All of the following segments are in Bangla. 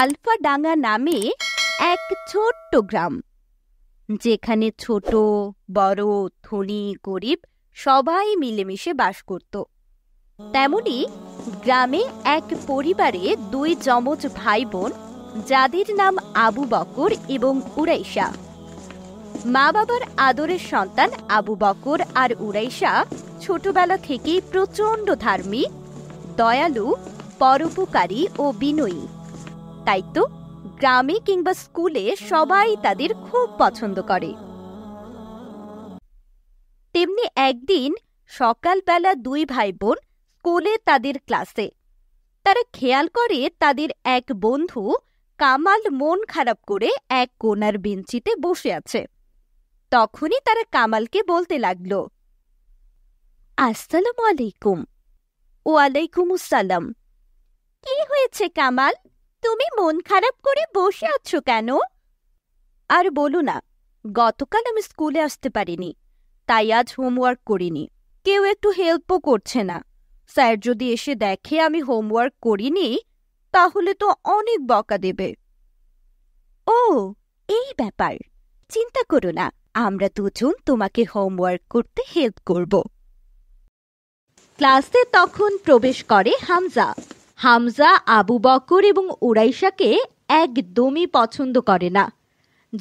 আলফাডাঙ্গা নামে এক ছোট্ট গ্রাম যেখানে ছোট বড় ধনী গরিব সবাই মিলেমিশে বাস করত তেমনি গ্রামে এক পরিবারে দুই যমজ ভাই বোন যাদের নাম আবু বকর এবং উড়াইশা মা বাবার আদরের সন্তান আবু বকর আর উড়াইশা ছোটবেলা থেকেই প্রচণ্ড ধার্মিক দয়ালু পরোপকারী ও বিনয়ী তাই তো গ্রামে কিংবা স্কুলে সবাই তাদের খুব পছন্দ করে তেমনি একদিন সকালবেলা দুই ভাই বোন স্কুলে তাদের ক্লাসে তারা খেয়াল করে তাদের এক বন্ধু কামাল মন খারাপ করে এক কোনার বেঞ্চিতে বসে আছে তখনই তারা কামালকে বলতে লাগল আসসালাম আলাইকুম ওয়ালাইকুম আসসালাম কি হয়েছে কামাল তুমি মন খারাপ করে বসে আছো কেন আর বলো না গতকাল আমি স্কুলে আসতে পারিনি তাই আজ হোমওয়ার্ক করিনি কেউ একটু হেল্পও করছে না স্যার যদি এসে দেখে আমি হোমওয়ার্ক করিনি তাহলে তো অনেক বকা দেবে ও এই ব্যাপার চিন্তা করো না আমরা দুজন তোমাকে হোমওয়ার্ক করতে হেল্প করব ক্লাসে তখন প্রবেশ করে হামজা হামজা আবু বকর এবং উড়াইশাকে একদমই পছন্দ করে না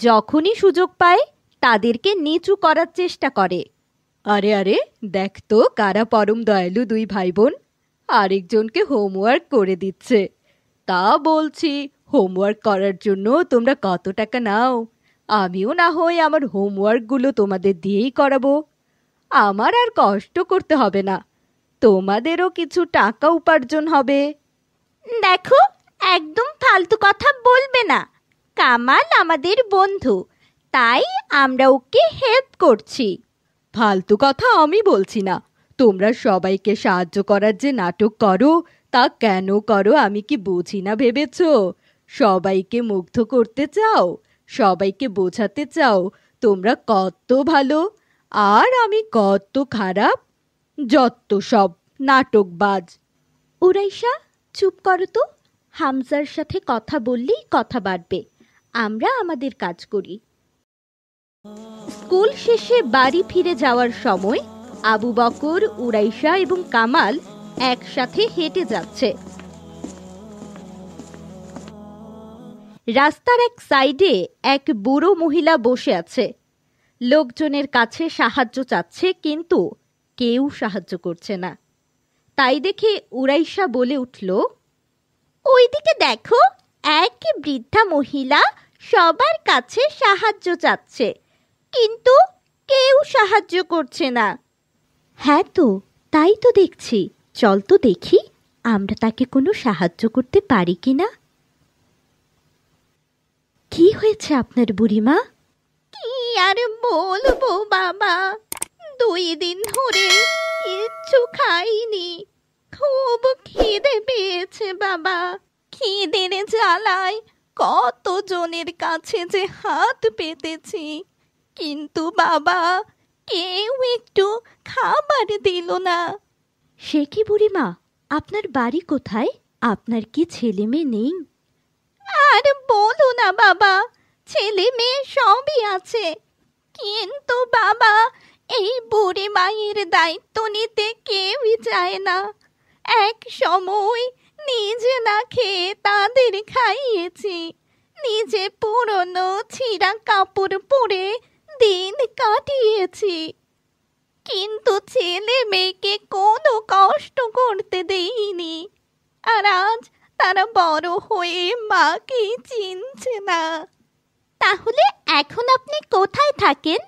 যখনই সুযোগ পায় তাদেরকে নিচু করার চেষ্টা করে আরে আরে দেখ তো কারা পরম দয়ালু দুই ভাই বোন আরেকজনকে হোমওয়ার্ক করে দিচ্ছে তা বলছি হোমওয়ার্ক করার জন্য তোমরা কত টাকা নাও আমিও না হয় আমার হোমওয়ার্কগুলো তোমাদের দিয়েই করাবো আমার আর কষ্ট করতে হবে না তোমাদেরও কিছু টাকা উপার্জন হবে দেখো একদম ফালতু কথা বলবে না কামাল আমাদের বন্ধু তাই আমরা ওকে হেল্প করছি ফালতু কথা আমি বলছি না তোমরা সবাইকে সাহায্য করার যে নাটক করো তা কেন করো আমি কি বুঝি না ভেবেছ সবাইকে মুগ্ধ করতে চাও সবাইকে বোঝাতে চাও তোমরা কত ভালো আর আমি কত খারাপ যত সব নাটকবাজ উড়াইশা চুপ করো তো হামজার সাথে কথা বললেই কথা বাড়বে আমরা আমাদের কাজ করি স্কুল শেষে বাড়ি ফিরে যাওয়ার সময় আবু বকর উড়াইশা এবং কামাল একসাথে হেঁটে যাচ্ছে রাস্তার এক সাইডে এক বুড়ো মহিলা বসে আছে লোকজনের কাছে সাহায্য চাচ্ছে কিন্তু কেউ সাহায্য করছে না তাই দেখে উড়াইশা বলে উঠল ওইদিকে দেখো এক বৃদ্ধা মহিলা সবার কাছে সাহায্য চাচ্ছে কিন্তু কেউ সাহায্য করছে না হ্যাঁ তো তাই তো দেখছি চল তো দেখি আমরা তাকে কোনো সাহায্য করতে পারি কি না কি হয়েছে আপনার বুড়িমা কি আর বলবো বাবা দুই দিন ধরে কিচ্ছু খাইনি খুব খিদে পেয়েছে বাবা খিদের জ্বালায় কতজনের কাছে যে হাত পেতেছি কিন্তু বাবা কেউ একটু খাবার দিল না সে কি মা আপনার বাড়ি কোথায় আপনার কি ছেলে মেয়ে নেই আর বলো না বাবা ছেলে মেয়ে সবই আছে কিন্তু বাবা এই বুড়ি মায়ের দায়িত্ব নিতে কেউই চায় না এক সময় নিজে না খেয়ে তাদের খাইয়েছি নিজে পুরনো ছিঁড়া কাপড় পরে দিন কাটিয়েছি কিন্তু ছেলে মেয়েকে কোনো কষ্ট করতে দেইনি আর আজ তারা বড় হয়ে মাকে চিনছে না তাহলে এখন আপনি কোথায় থাকেন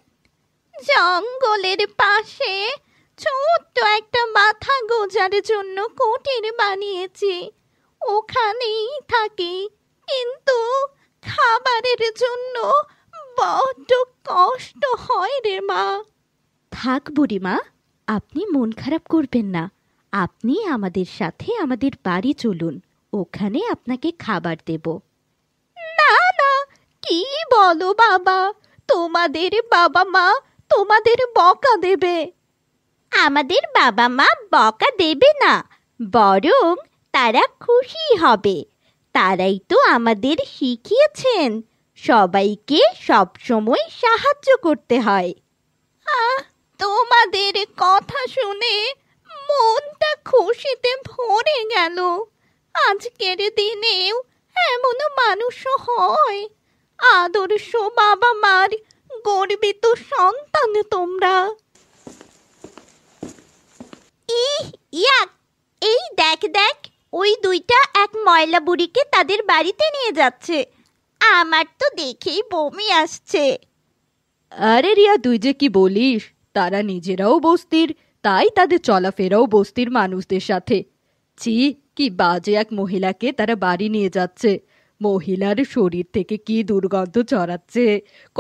জঙ্গলের পাশে ছোট্ট একটা মাথা গোজার জন্য কুটির বানিয়েছি ওখানেই থাকি কিন্তু খাবারের জন্য বড্ড কষ্ট হয় রে মা থাক বুড়িমা আপনি মন খারাপ করবেন না আপনি আমাদের সাথে আমাদের বাড়ি চলুন ওখানে আপনাকে খাবার দেব না না কি বলো বাবা তোমাদের বাবা মা তোমাদের বকা দেবে আমাদের বাবা মা বকা দেবে না বরং তারা খুশি হবে তারাই তো আমাদের শিখিয়েছেন সবাইকে সবসময় সাহায্য করতে হয় আ তোমাদের কথা শুনে মনটা খুশিতে ভরে গেল আজকের দিনেও এমনও মানুষ হয় আদর্শ বাবা মার গর্বিত সন্তান তোমরা ইহ ইয়াক এই দেখ দেখ ওই দুইটা এক ময়লা বুড়িকে তাদের বাড়িতে নিয়ে যাচ্ছে আমার তো দেখেই বমি আসছে আরে রিয়া তুই যে কি বলিস তারা নিজেরাও বস্তির তাই তাদের চলাফেরাও বস্তির মানুষদের সাথে ছি কি বাজে এক মহিলাকে তারা বাড়ি নিয়ে যাচ্ছে মহিলার শরীর থেকে কি দুর্গন্ধ ছড়াচ্ছে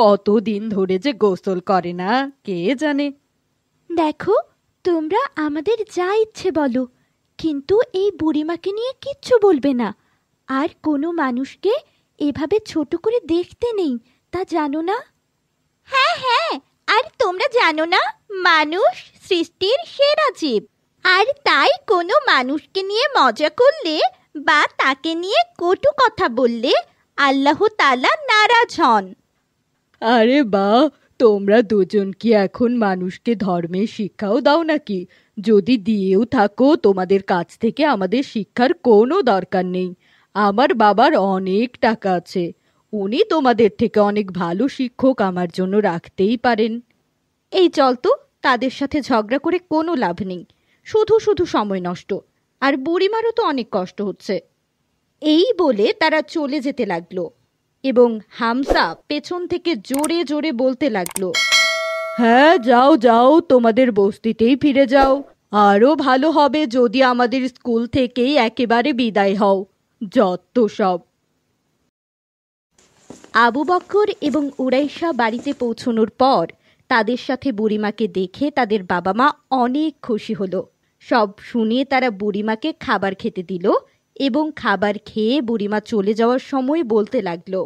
কতদিন ধরে যে গোসল করে না কে জানে দেখো তোমরা আমাদের যা ইচ্ছে বলো কিন্তু এই বুড়িমাকে নিয়ে কিচ্ছু বলবে না আর কোনো মানুষকে এভাবে ছোট করে দেখতে নেই তা জানো না হ্যাঁ হ্যাঁ আর তোমরা জানো না মানুষ সৃষ্টির সেরা জীব আর তাই কোনো মানুষকে নিয়ে মজা করলে বা তাকে নিয়ে কটু কথা বললে আল্লাহ তালা নারাজ হন আরে বা তোমরা দুজন কি এখন মানুষকে ধর্মের শিক্ষাও দাও নাকি যদি দিয়েও থাকো তোমাদের কাছ থেকে আমাদের শিক্ষার কোনো দরকার নেই আমার বাবার অনেক টাকা আছে উনি তোমাদের থেকে অনেক ভালো শিক্ষক আমার জন্য রাখতেই পারেন এই চল তো তাদের সাথে ঝগড়া করে কোনো লাভ নেই শুধু শুধু সময় নষ্ট আর বুড়িমারও তো অনেক কষ্ট হচ্ছে এই বলে তারা চলে যেতে লাগলো এবং হামসা পেছন থেকে জোরে জোরে বলতে লাগলো হ্যাঁ যাও যাও তোমাদের বস্তিতেই ফিরে যাও আরও ভালো হবে যদি আমাদের স্কুল থেকেই একেবারে বিদায় হও যত সব আবু বক্কর এবং উড়াইশা বাড়িতে পৌঁছনোর পর তাদের সাথে বুড়িমাকে দেখে তাদের বাবা মা অনেক খুশি হলো সব শুনে তারা বুড়িমাকে খাবার খেতে দিল এবং খাবার খেয়ে বুড়িমা চলে যাওয়ার সময় বলতে লাগলো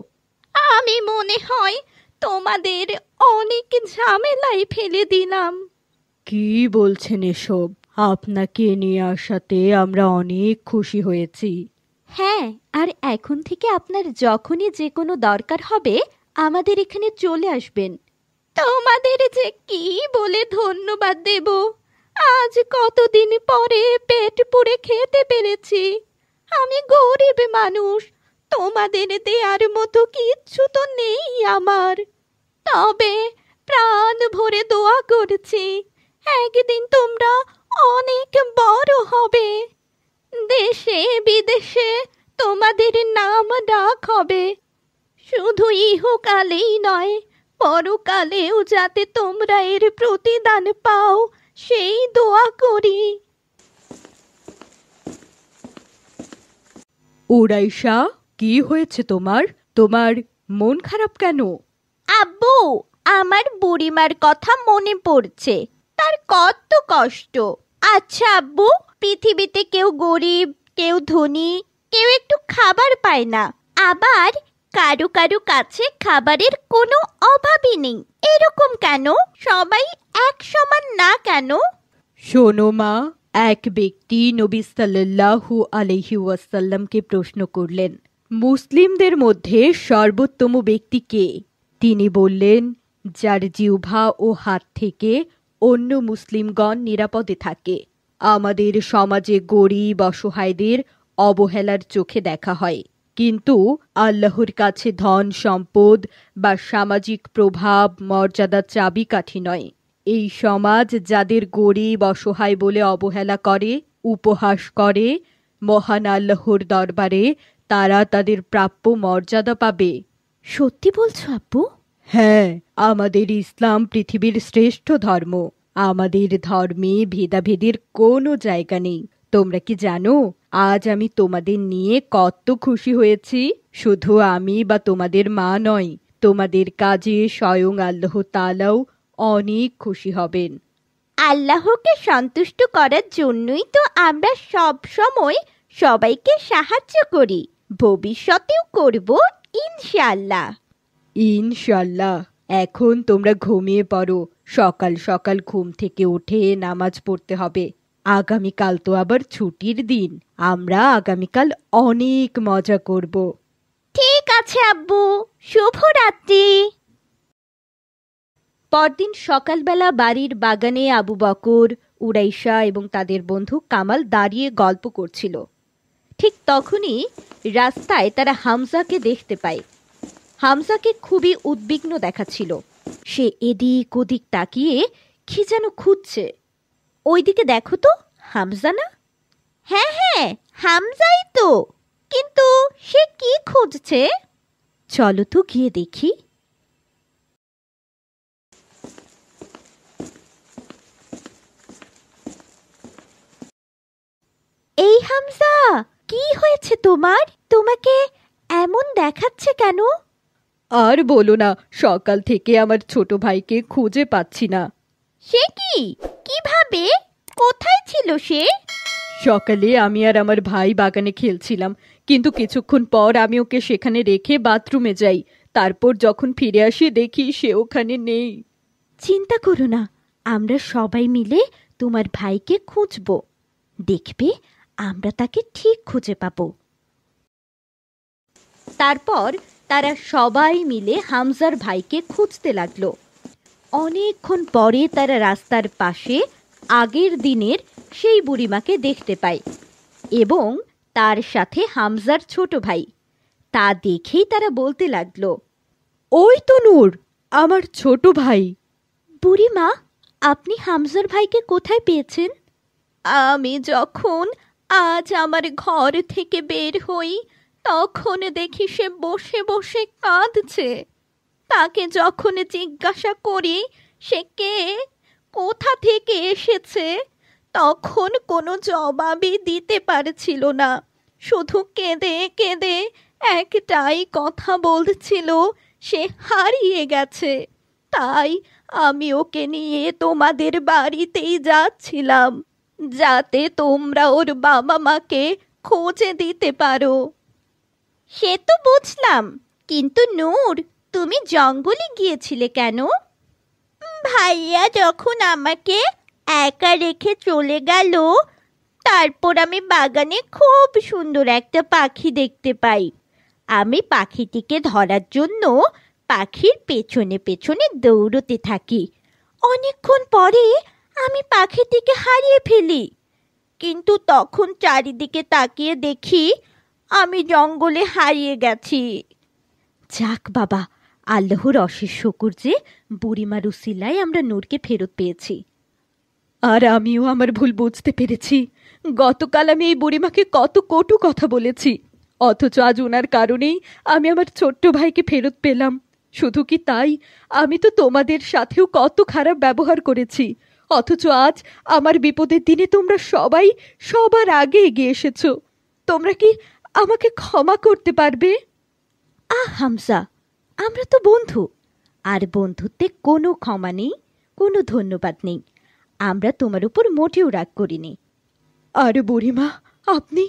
আমি মনে হয় তোমাদের অনেক ঝামেলায় ফেলে দিলাম কি বলছেন এসব আপনাকে নিয়ে আসাতে আমরা অনেক খুশি হয়েছি হ্যাঁ আর এখন থেকে আপনার যখনই যে কোনো দরকার হবে আমাদের এখানে চলে আসবেন তোমাদের যে কি বলে ধন্যবাদ দেবো আজ কতদিন পরে পেট পুড়ে খেতে পেরেছি আমি গরিব মানুষ তোমাদের দেয়ার মতো কিচ্ছু তো নেই আমার তবে প্রাণ ভরে দোয়া করছি একদিন তোমরা অনেক বড় হবে দেশে বিদেশে তোমাদের নাম ডাক হবে শুধু ইহকালেই নয় পরকালেও যাতে তোমরা এর প্রতিদান পাও সেই দোয়া করি ওরাইশা কি হয়েছে তোমার তোমার মন খারাপ কেন আব্বু আমার বুড়িমার কথা মনে পড়ছে তার কত কষ্ট আচ্ছা আব্বু পৃথিবীতে কেউ গরিব কেউ ধনী কেউ একটু খাবার পায় না আবার কারু কারু কাছে খাবারের কোনো অভাবই নেই এরকম কেন সবাই এক সমান না কেন শোনো মা এক ব্যক্তি নবী সাল্লাল্লাহু আলহি ওয়াসাল্লামকে প্রশ্ন করলেন মুসলিমদের মধ্যে সর্বোত্তম ব্যক্তি কে তিনি বললেন যার জিহ্বা ও হাত থেকে অন্য মুসলিমগণ নিরাপদে থাকে আমাদের সমাজে গরিব অসহায়দের অবহেলার চোখে দেখা হয় কিন্তু আল্লাহর কাছে ধন সম্পদ বা সামাজিক প্রভাব মর্যাদা চাবিকাঠি নয় এই সমাজ যাদের গরিব অসহায় বলে অবহেলা করে উপহাস করে মহান আল্লাহর দরবারে তারা তাদের প্রাপ্য মর্যাদা পাবে সত্যি বলছো আপু হ্যাঁ আমাদের ইসলাম পৃথিবীর শ্রেষ্ঠ ধর্ম আমাদের ধর্মে ভেদাভেদের কোনো জায়গা নেই তোমরা কি জানো আজ আমি তোমাদের নিয়ে কত খুশি হয়েছি শুধু আমি বা তোমাদের মা নয় তোমাদের কাজে স্বয়ং আল্লাহ তালাও অনেক খুশি হবেন আল্লাহকে সন্তুষ্ট করার জন্যই তো আমরা সব সময় সবাইকে সাহায্য করি ভবিষ্যতেও করব ইনশাল্লাহ ইনশাল্লাহ এখন তোমরা ঘুমিয়ে পড়ো সকাল সকাল ঘুম থেকে উঠে নামাজ পড়তে হবে আগামীকাল তো আবার ছুটির দিন আমরা আগামীকাল অনেক মজা করব ঠিক আছে আব্বু শুভরাত্রি পরদিন সকালবেলা বাড়ির বাগানে আবু বকর উড়াইশা এবং তাদের বন্ধু কামাল দাঁড়িয়ে গল্প করছিল ঠিক তখনই রাস্তায় তারা হামজাকে দেখতে পায় হামজাকে খুবই উদ্বিগ্ন দেখাচ্ছিল সে এদিক ওদিক তাকিয়ে খিজানো যেন খুঁজছে ওইদিকে দেখো তো হামজা না হ্যাঁ হ্যাঁ হামজাই তো কিন্তু সে কি খুঁজছে চলো তো গিয়ে দেখি এই হামজা কি হয়েছে তোমার তোমাকে এমন দেখাচ্ছে কেন আর বলো না সকাল থেকে আমার ছোট ভাইকে খুঁজে পাচ্ছি না সে কি কিভাবে কোথায় ছিল সে সকালে আমি আর আমার ভাই বাগানে খেলছিলাম কিন্তু কিছুক্ষণ পর আমি ওকে সেখানে রেখে বাথরুমে যাই তারপর যখন ফিরে আসি দেখি সে ওখানে নেই চিন্তা করো না আমরা সবাই মিলে তোমার ভাইকে খুঁজব দেখবে আমরা তাকে ঠিক খুঁজে পাব তারপর তারা সবাই মিলে হামজার ভাইকে খুঁজতে লাগলো অনেকক্ষণ পরে তারা রাস্তার পাশে আগের দিনের সেই বুড়িমাকে দেখতে পায় এবং তার সাথে হামজার ছোট ভাই তা দেখেই তারা বলতে লাগলো ওই তো নূর আমার ছোট ভাই বুড়িমা আপনি হামজার ভাইকে কোথায় পেয়েছেন আমি যখন আজ আমার ঘর থেকে বের হই তখন দেখি সে বসে বসে কাঁদছে তাকে যখন জিজ্ঞাসা করি সে কে কোথা থেকে এসেছে তখন কোনো জবাবই দিতে পারছিল না শুধু কেঁদে কেঁদে একটাই কথা বলছিল সে হারিয়ে গেছে তাই আমি ওকে নিয়ে তোমাদের বাড়িতেই যাচ্ছিলাম যাতে তোমরা ওর বাবা মাকে খোঁজে দিতে পারো সে তো বুঝলাম কিন্তু নূর তুমি জঙ্গলে গিয়েছিলে কেন ভাইয়া যখন আমাকে একা রেখে চলে গেল তারপর আমি বাগানে খুব সুন্দর একটা পাখি দেখতে পাই আমি পাখিটিকে ধরার জন্য পাখির পেছনে পেছনে দৌড়তে থাকি অনেকক্ষণ পরে আমি পাখিটিকে হারিয়ে ফেলি কিন্তু তখন চারিদিকে তাকিয়ে দেখি আমি জঙ্গলে হারিয়ে গেছি যাক বাবা আল্লাহর অশেষ শকুর যে বুড়িমার উসিলায় আমরা নূরকে ফেরত পেয়েছি আর আমিও আমার ভুল বুঝতে পেরেছি গতকাল আমি এই বুড়িমাকে কত কটু কথা বলেছি অথচ আজ ওনার কারণেই আমি আমার ছোট্ট ভাইকে ফেরত পেলাম শুধু কি তাই আমি তো তোমাদের সাথেও কত খারাপ ব্যবহার করেছি অথচ আজ আমার বিপদের দিনে তোমরা সবাই সবার আগে এগিয়ে এসেছ তোমরা কি আমাকে ক্ষমা করতে পারবে আহ হামসা আমরা তো বন্ধু আর বন্ধুত্বে কোনো ক্ষমা নেই কোনো ধন্যবাদ নেই আমরা তোমার উপর মোটেও রাগ করিনি আরে বুড়িমা আপনি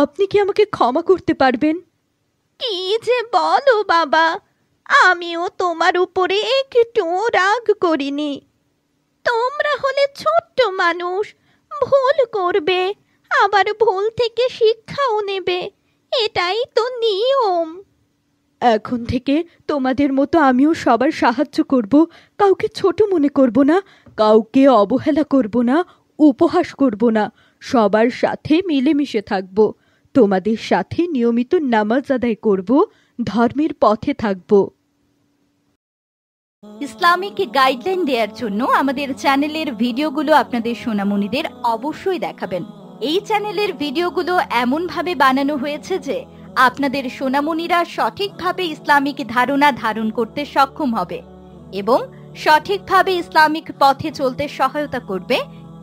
আপনি কি আমাকে ক্ষমা করতে পারবেন কি যে বলো বাবা আমিও তোমার উপরে একটু রাগ করিনি তোমরা হলে ছোট্ট মানুষ ভুল করবে আবার ভুল থেকে শিক্ষাও নেবে এটাই তো নিয়ম এখন থেকে তোমাদের মতো আমিও সবার সাহায্য করব কাউকে ছোট মনে করব না কাউকে অবহেলা করব না উপহাস করব না সবার সাথে মিলেমিশে থাকব তোমাদের সাথে নিয়মিত নামাজ আদায় করব ধর্মের পথে থাকব ইসলামিক গাইডলাইন দেওয়ার জন্য আমাদের চ্যানেলের ভিডিওগুলো আপনাদের সোনামণিদের অবশ্যই দেখাবেন এই চ্যানেলের ভিডিওগুলো এমনভাবে বানানো হয়েছে যে আপনাদের সোনামুনিরা সঠিকভাবে ইসলামিক ধারণা ধারণ করতে সক্ষম হবে এবং সঠিকভাবে ইসলামিক পথে চলতে সহায়তা করবে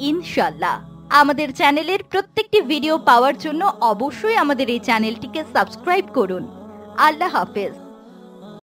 ইনশাল্লাহ আমাদের চ্যানেলের প্রত্যেকটি ভিডিও পাওয়ার জন্য অবশ্যই আমাদের এই চ্যানেলটিকে সাবস্ক্রাইব করুন আল্লাহ হাফেজ